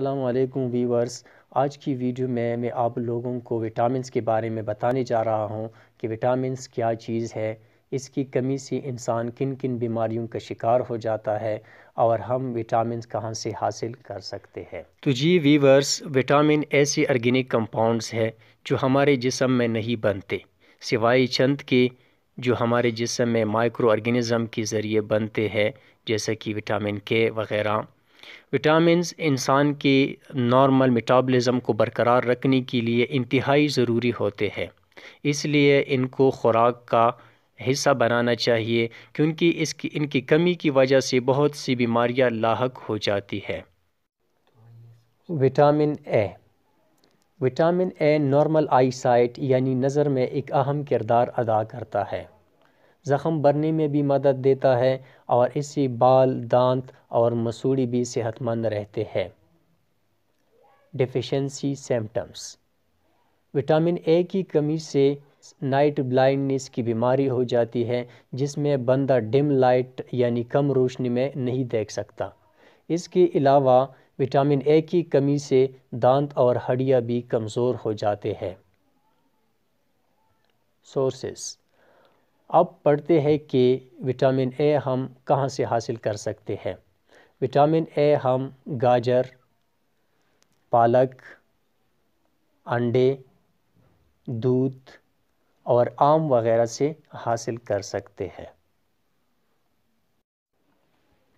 Aslam viewers आज की video में मैं आप लोगों को विटामिन के बारे में बताने जा रहा हूँ कि विटामिन क्या चीज़ है इसकी कमी से इंसान किन किन बीमारियों का शिकार हो जाता है और हम विटामिन कहाँ से हासिल कर सकते हैं तो जी वीवर्स विटामिन ऐसे ऑर्गेनिक कंपाउंड्स हैं जो हमारे जिसम में नहीं बनते सिवाय चंद के जो हमारे जिसम में माइक्रो ऑर्गेनिज़म के ज़रिए बनते हैं जैसे कि विटामिन के वगैरह विटामिन इंसान के नॉर्मल मेटाबॉलिज़्म को बरकरार रखने के लिए इंतहाई ज़रूरी होते हैं इसलिए इनको ख़ुराक का हिस्सा बनाना चाहिए क्योंकि इसकी इनकी कमी की वजह से बहुत सी बीमारियां लाक हो जाती है vitamin A vitamin A normal eyesight यानी नज़र में एक अहम किरदार अदा करता है ज़ख़म भरने में भी मदद देता है और इससे बाल दांत और मसूड़ी भी सेहतमंद रहते हैं डिफिशेंसी सिम्टम्स विटामिन ए की कमी से नाइट ब्लाइंडनेस की बीमारी हो जाती है जिसमें बंदा डिम लाइट यानी कम रोशनी में नहीं देख सकता इसके अलावा विटामिन ए की कमी से दांत और हड्डियां भी कमज़ोर हो जाते हैं सोर्सेस अब पढ़ते हैं कि विटामिन ए हम कहाँ से हासिल कर सकते हैं विटामिन ए हम गाजर पालक अंडे दूध और आम वगैरह से हासिल कर सकते हैं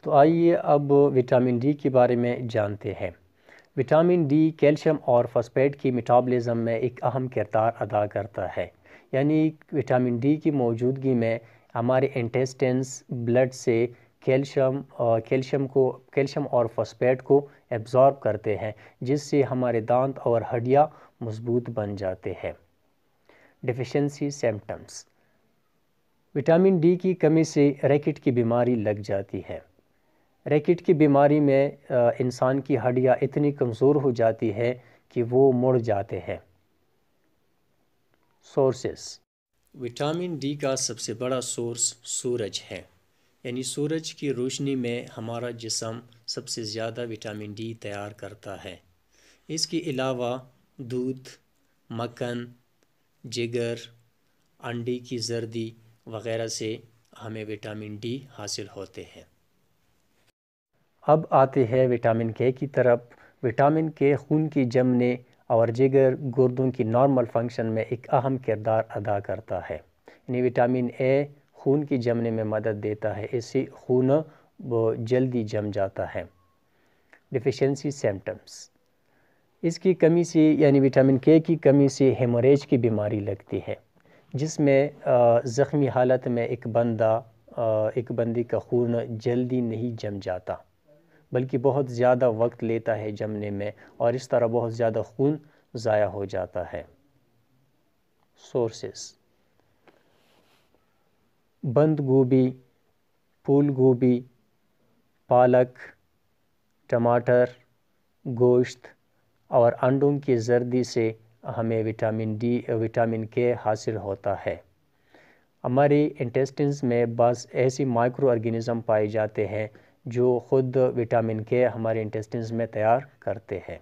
तो आइए अब विटामिन डी के बारे में जानते हैं विटामिन डी कैल्शियम और फॉस्फेट की मेटाबॉलिज्म में एक अहम किरदार अदा करता है यानी विटामिन डी की मौजूदगी में हमारे इंटेस्टेंस ब्लड से कैल्शियम कैल्शियम को कैल्शियम और फॉस्फेट को एब्ज़ॉर्ब करते हैं जिससे हमारे दांत और हड्डियां मजबूत बन जाते हैं डिफिशेंसी सिम्टम्स विटामिन डी की कमी से रैकेट की बीमारी लग जाती है रैकेट की बीमारी में इंसान की हड्डियां इतनी कमज़ोर हो जाती है कि वो मुड़ जाते हैं सोर्सेस विटामिन डी का सबसे बड़ा सोर्स सूरज है यानी सूरज की रोशनी में हमारा जिसम सबसे ज़्यादा विटामिन डी तैयार करता है इसके अलावा दूध मक्खन जिगर अंडे की जर्दी वगैरह से हमें विटामिन डी हासिल होते हैं अब आते हैं विटामिन के की तरफ विटामिन के खून की जमने और जिगर गुर्दों की नॉर्मल फंक्शन में एक अहम किरदार अदा करता है यानी विटामिन ए खून की जमने में मदद देता है इससे खून वो जल्दी जम जाता है डिफिशेंसी सिम्टम्स इसकी कमी से यानी विटामिन के की कमी से हेमोरेज की बीमारी लगती है जिसमें ज़ख्मी हालत में एक बंदा एक बंदी का खून जल्दी नहीं जम जाता बल्कि बहुत ज़्यादा वक्त लेता है जमने में और इस तरह बहुत ज़्यादा खून ज़ाया हो जाता है सोर्सेस बंद गोभी फूल गोभी पालक टमाटर गोश्त और अंडों की जर्दी से हमें विटामिन डी विटामिन के हासिल होता है हमारे इंटेस्टिन्स में बस ऐसी माइक्रो ऑर्गेनिज़म पाए जाते हैं जो ख़ुद विटामिन के हमारे इंटेस्टिन में तैयार करते हैं